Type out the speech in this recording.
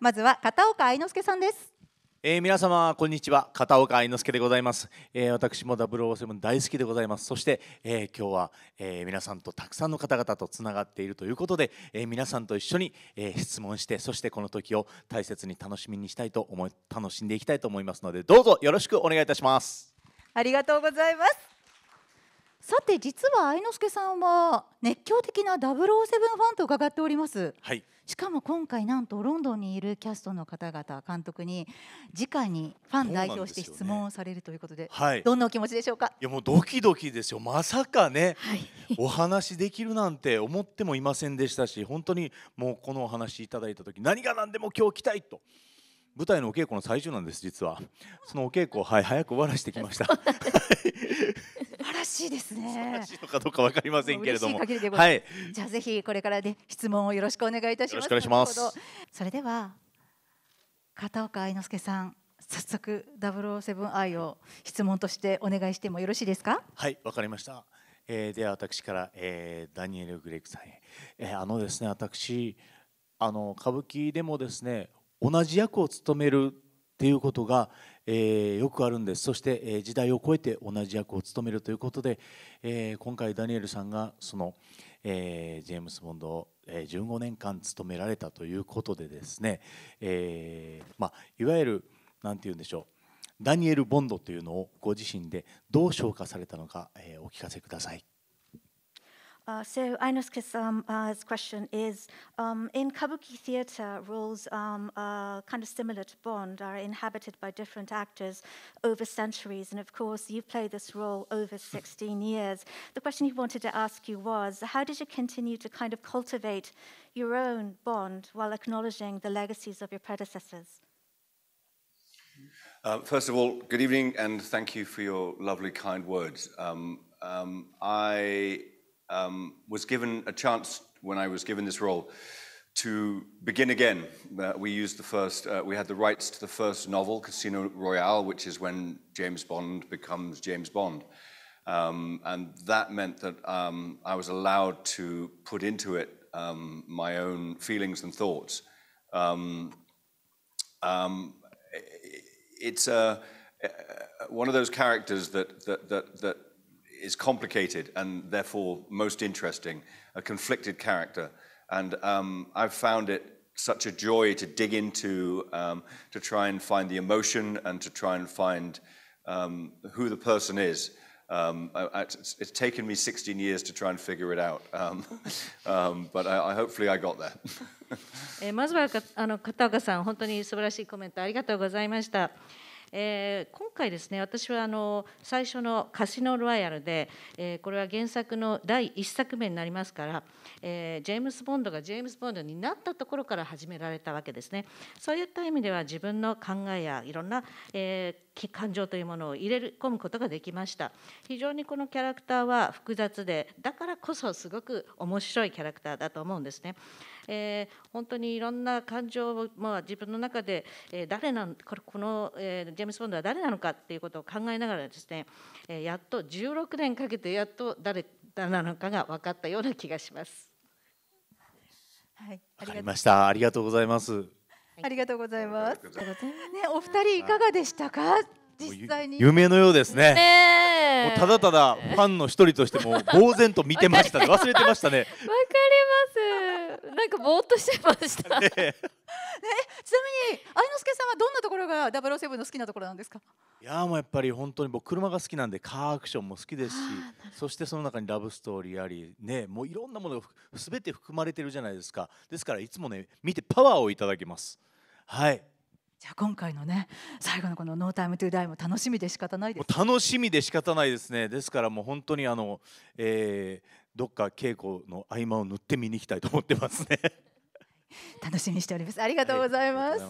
まずは片岡愛之助さんですえー、皆様こんにちは片岡愛之助でございます、えー、私も007大好きでございますそして、えー、今日は、え皆さんとたくさんの方々とつながっているということで、え皆さんと一緒に、え質問してそしてこの時を大切に楽しみにしたいと思い楽しんでいきたいと思いますのでどうぞよろしくお願いいたしますありがとうございますさて実は愛之助さんは熱狂的な007ファンと伺っております、はい、しかも今回なんとロンドンにいるキャストの方々監督に次回にファン代表して質問をされるということで、ねはい、どんなお気持ちでしょうかいやもうドキドキですよまさかね、はい、お話できるなんて思ってもいませんでしたし本当にもうこのお話いただいた時何が何でも今日来たいと。舞台のお稽古の最中なんです実はそのお稽古はい早く終わらせてきました しいのかどうかわかりませんけれども。はい。じゃあぜひこれからね質問をよろしくお願いいたします。よろしくお願いします。それでは片岡愛之助さん。早速007愛を質問としてお願いしてもよろしいですかはいわかりました、えー、では私から、えー、ダニエル・グレイクさんへ、えー、あのですね私あの歌舞伎でもですね同じ役を務めるっていうことが、えー、よくあるんですそして、えー、時代を超えて同じ役を務めるということで、えー、今回ダニエルさんがその、えー、ジェームス・ボンドを、え15年間務められたということでですね、えーまあ、いわゆる何て言うんでしょうダニエル・ボンドというのをご自身でどう消化されたのか、えー、お聞かせください。Uh, so inosuke um, uh, question is, um, in kabuki theater, roles um, are kind of similar to Bond, are inhabited by different actors over centuries. And of course, you've played this role over 16 years. The question he wanted to ask you was, how did you continue to kind of cultivate your own Bond while acknowledging the legacies of your predecessors? Uh, first of all, good evening and thank you for your lovely, kind words. Um, um, I um, was given a chance when I was given this role to begin again. Uh, we used the first, uh, we had the rights to the first novel, Casino Royale, which is when James Bond becomes James Bond. Um, and that meant that um, I was allowed to put into it um, my own feelings and thoughts. Um, um, it's uh, uh, one of those characters that, that, that, that is complicated and therefore most interesting, a conflicted character. And um, I've found it such a joy to dig into, um, to try and find the emotion and to try and find um, who the person is. Um, I, it's, it's, taken me 16 years to try and figure it out, um, um, but I, I, hopefully I got there. えー、まずはあの片岡さん、本当に素晴らしいコメントありがとうございました。えー、今回ですね私はあの最初の「カシノ・ロワイヤルで」えー、これは原作の第1作目になりますから、えー、ジェームズ・ボンドがジェームズ・ボンドになったところから始められたわけですねそういった意味では自分の考えやいろんな、えー、感情というものを入れ込むことができました非常にこのキャラクターは複雑でだからこそすごく面白いキャラクターだと思うんですねえー、本当にいろんな感情を、まあ、自分の中で、えー、誰なんこの、えー、ジェームス・ボンドは誰なのかっていうことを考えながらですね、えやっと16年かけてやっと誰だなのかが分かったような気がします。はい、わかりました。ありがとうございます。ありがとうございます。ね、お二人いかがでしたか。実際に夢のようですね。ねただただファンの一人としても呆然と見てました、忘れてましたね。わかります。なんかぼーっとしてました。ねちなみに愛之助さんはどんなところが007の好きなところなんですかいやもうやっぱり本当に僕車が好きなんでカーアクションも好きですしそしてその中にラブストーリーありねもういろんなものがべて含まれてるじゃないですかですからいつもね見てパワーをいただきますはいじゃあ今回のね最後のこの「ノータイムトゥーダイも楽しみで仕方ないです楽しみで仕方ないですねですからもう本当にあの、えー、どっか稽古の合間を塗って見に行きたいと思ってますね楽しみにしております。ありがとうございます。